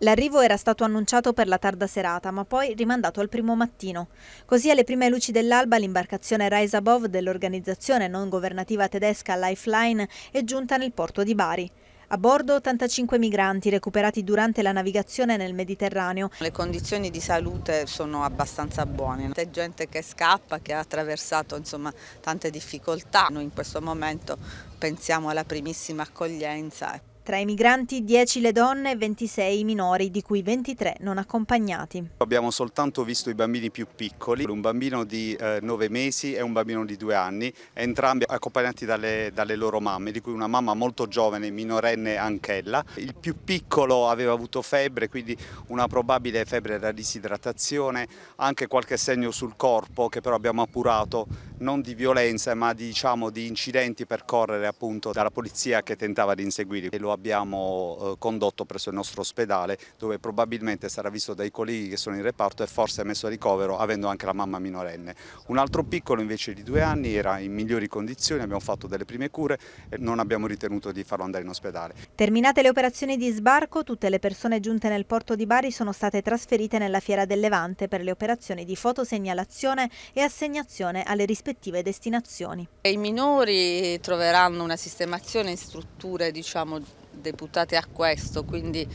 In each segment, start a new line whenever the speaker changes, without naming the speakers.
L'arrivo era stato annunciato per la tarda serata, ma poi rimandato al primo mattino. Così alle prime luci dell'alba l'imbarcazione Rise Above dell'organizzazione non governativa tedesca Lifeline è giunta nel porto di Bari. A bordo 85 migranti recuperati durante la navigazione nel Mediterraneo.
Le condizioni di salute sono abbastanza buone, c'è gente che scappa, che ha attraversato insomma, tante difficoltà. Noi in questo momento
pensiamo alla primissima accoglienza. Ecco. Tra i migranti 10 le donne e 26 i minori, di cui 23 non accompagnati.
Abbiamo soltanto visto i bambini più piccoli, un bambino di 9 eh, mesi e un bambino di 2 anni, entrambi accompagnati dalle, dalle loro mamme, di cui una mamma molto giovane, minorenne anch'ella. Il più piccolo aveva avuto febbre, quindi una probabile febbre da disidratazione, anche qualche segno sul corpo che però abbiamo appurato non di violenza ma diciamo di incidenti percorrere appunto dalla polizia che tentava di inseguirli e lo abbiamo eh, condotto presso il nostro ospedale dove probabilmente sarà visto dai colleghi che sono in reparto e forse messo a ricovero avendo anche la mamma minorenne. Un altro piccolo invece di due anni era in migliori condizioni, abbiamo fatto delle prime cure e non abbiamo ritenuto di farlo andare in ospedale.
Terminate le operazioni di sbarco, tutte le persone giunte nel porto di Bari sono state trasferite nella Fiera del Levante per le operazioni di fotosegnalazione e assegnazione alle rispettive rispettive destinazioni.
I minori troveranno una sistemazione in strutture diciamo, deputate a questo, quindi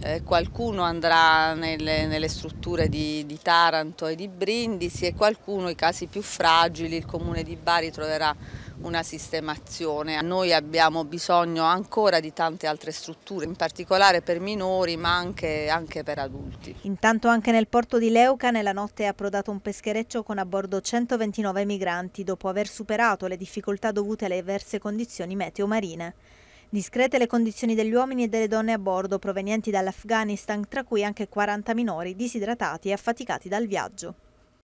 eh, qualcuno andrà nelle, nelle strutture di, di, Taranto e di Brindisi e qualcuno, i casi più fragili, il comune di Bari troverà una sistemazione. Noi abbiamo bisogno ancora di tante altre strutture, in particolare per minori ma
anche, anche per adulti. Intanto anche nel porto di Leuca nella notte è approdato un peschereccio con a bordo 129 migranti dopo aver superato le difficoltà dovute alle avverse condizioni meteo marine. Discrete le condizioni degli uomini e delle donne a bordo provenienti dall'Afghanistan, tra cui anche 40 minori disidratati e affaticati dal viaggio.